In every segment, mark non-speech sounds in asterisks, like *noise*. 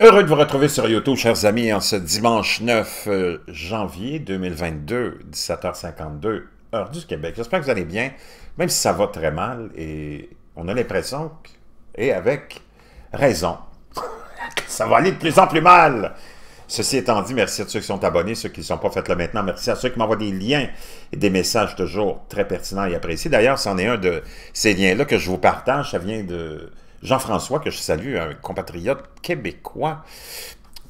Heureux de vous retrouver sur YouTube, chers amis, en ce dimanche 9 euh, janvier 2022, 17h52, heure du Québec. J'espère que vous allez bien, même si ça va très mal et on a l'impression, et avec raison, *laughs* ça va aller de plus en plus mal. Ceci étant dit, merci à ceux qui sont abonnés, ceux qui ne sont pas faits là maintenant. Merci à ceux qui m'envoient des liens et des messages toujours très pertinents et appréciés. D'ailleurs, c'en est un de ces liens-là que je vous partage. Ça vient de Jean-François, que je salue, un compatriote québécois,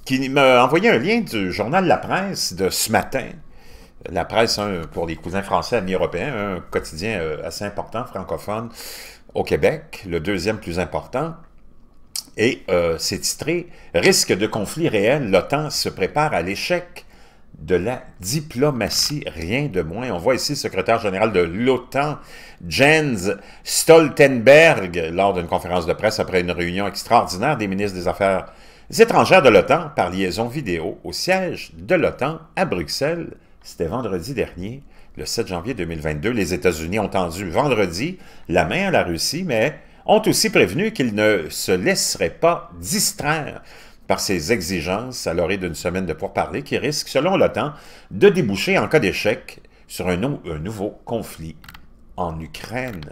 qui m'a envoyé un lien du journal La Presse de ce matin. La Presse, pour les cousins français amis européens, un quotidien euh, assez important, francophone, au Québec, le deuxième plus important. Et euh, c'est titré « Risque de conflit réel, l'OTAN se prépare à l'échec » de la diplomatie, rien de moins. On voit ici le secrétaire général de l'OTAN, Jens Stoltenberg, lors d'une conférence de presse après une réunion extraordinaire des ministres des Affaires étrangères de l'OTAN par liaison vidéo au siège de l'OTAN à Bruxelles. C'était vendredi dernier, le 7 janvier 2022. Les États-Unis ont tendu vendredi la main à la Russie, mais ont aussi prévenu qu'ils ne se laisseraient pas distraire par ses exigences à l'orée d'une semaine de pourparlers qui risque, selon l'OTAN, de déboucher en cas d'échec sur un, nouveau conflit en Ukraine.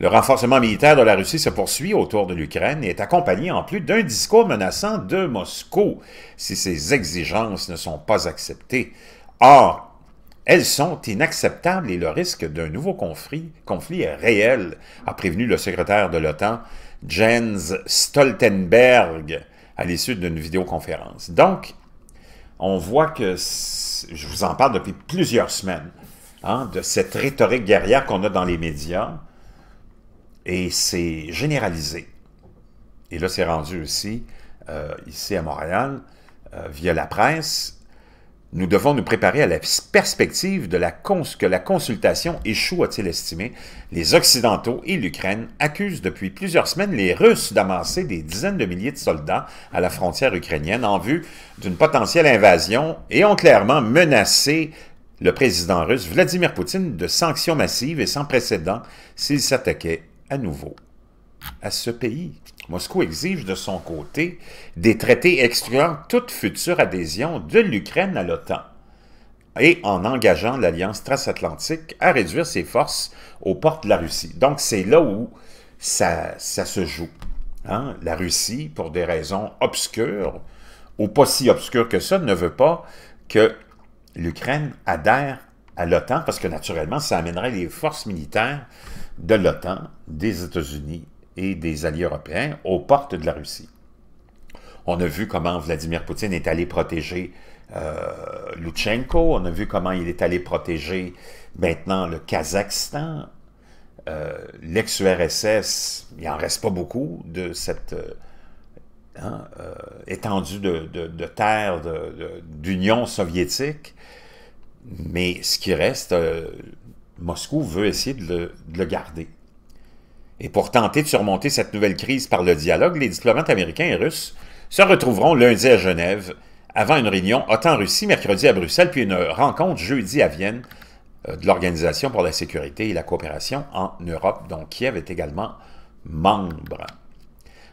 Le renforcement militaire de la Russie se poursuit autour de l'Ukraine et est accompagné en plus d'un discours menaçant de Moscou si ces exigences ne sont pas acceptées. Or, elles sont inacceptables et le risque d'un nouveau conflit, conflit est réel, a prévenu le secrétaire de l'OTAN, Jens Stoltenberg, à l'issue d'une vidéoconférence. Donc, on voit que, je vous en parle depuis plusieurs semaines, hein, de cette rhétorique guerrière qu'on a dans les médias, et c'est généralisé. Et là, c'est rendu aussi, euh, ici à Montréal, euh, via la presse, nous devons nous préparer à la perspective de la cons que la consultation échoue, a-t-il estimé. Les Occidentaux et l'Ukraine accusent depuis plusieurs semaines les Russes d'amasser des dizaines de milliers de soldats à la frontière ukrainienne en vue d'une potentielle invasion et ont clairement menacé le président russe Vladimir Poutine de sanctions massives et sans précédent s'il s'attaquait à nouveau à ce pays. Moscou exige de son côté des traités excluant toute future adhésion de l'Ukraine à l'OTAN et en engageant l'Alliance transatlantique à réduire ses forces aux portes de la Russie. Donc c'est là où ça, se joue. Hein. La Russie, pour des raisons obscures, ou pas si obscures que ça, ne veut pas que l'Ukraine adhère à l'OTAN, parce que naturellement, ça amènerait les forces militaires de l'OTAN, des États-Unis et des alliés européens aux portes de la Russie. On a vu comment Vladimir Poutine est allé protéger euh, on a vu comment il est allé protéger maintenant le Kazakhstan, euh, l'ex-URSS, il n'en reste pas beaucoup de cette euh, hein, euh, étendue de, terre d'Union soviétique, mais ce qui reste, Moscou veut essayer de le, de le garder. Et pour tenter de surmonter cette nouvelle crise par le dialogue, les diplomates américains et russes se retrouveront lundi à Genève, avant une réunion OTAN-Russie mercredi à Bruxelles, puis une rencontre jeudi à Vienne euh, de l'Organisation pour la sécurité et la coopération en Europe, dont Kiev est également membre.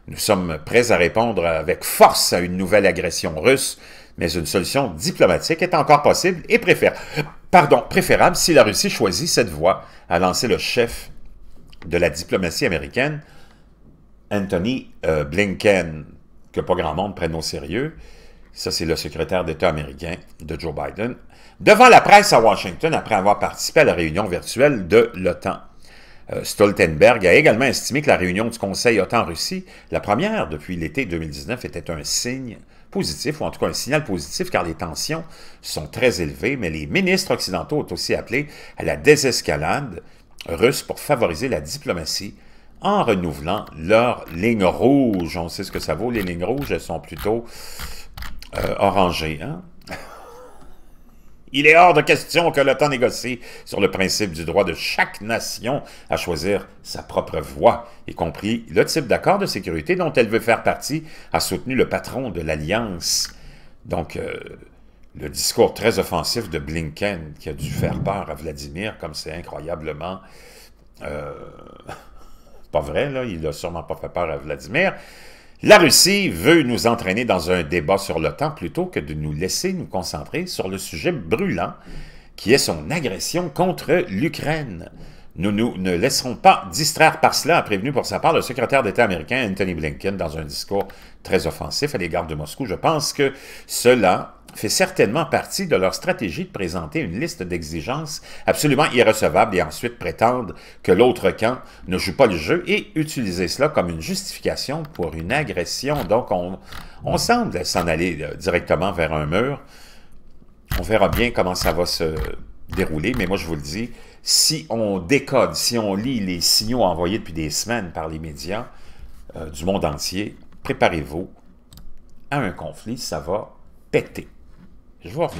Nous sommes prêts à répondre avec force à une nouvelle agression russe, mais une solution diplomatique est encore possible et préférable, pardon, préférable si la Russie choisit cette voie, à lancer le chef de la diplomatie américaine, Anthony euh, Blinken, que pas grand monde prenne au sérieux, ça c'est le secrétaire d'État américain de Joe Biden, devant la presse à Washington après avoir participé à la réunion virtuelle de l'OTAN. Euh, Stoltenberg a également estimé que la réunion du Conseil OTAN-Russie, la première depuis l'été 2019, était un signe positif, ou en tout cas un signal positif, car les tensions sont très élevées, mais les ministres occidentaux ont aussi appelé à la désescalade russes pour favoriser la diplomatie en renouvelant leurs lignes rouges. On sait ce que ça vaut, les lignes rouges, elles sont plutôt euh, orangées. Hein? Il est hors de question que l'OTAN négocie sur le principe du droit de chaque nation à choisir sa propre voie, y compris le type d'accord de sécurité dont elle veut faire partie, a soutenu le patron de l'Alliance. Donc, euh, le discours très offensif de Blinken qui a dû faire peur à Vladimir, comme c'est incroyablement... Euh, *laughs* pas vrai, là, il n'a sûrement pas fait peur à Vladimir. La Russie veut nous entraîner dans un débat sur l'OTAN plutôt que de nous laisser nous concentrer sur le sujet brûlant qui est son agression contre l'Ukraine. Nous, nous ne laisserons pas distraire par cela, a prévenu pour sa part le secrétaire d'État américain Anthony Blinken dans un discours très offensif à l'égard de Moscou. Je pense que cela fait certainement partie de leur stratégie de présenter une liste d'exigences absolument irrecevables et ensuite prétendre que l'autre camp ne joue pas le jeu et utiliser cela comme une justification pour une agression. Donc, on, on semble s'en aller euh, directement vers un mur. On verra bien comment ça va se dérouler, mais moi, je vous le dis, si on décode, si on lit les signaux envoyés depuis des semaines par les médias euh, du monde entier, préparez-vous à un conflit, ça va péter. Je vois...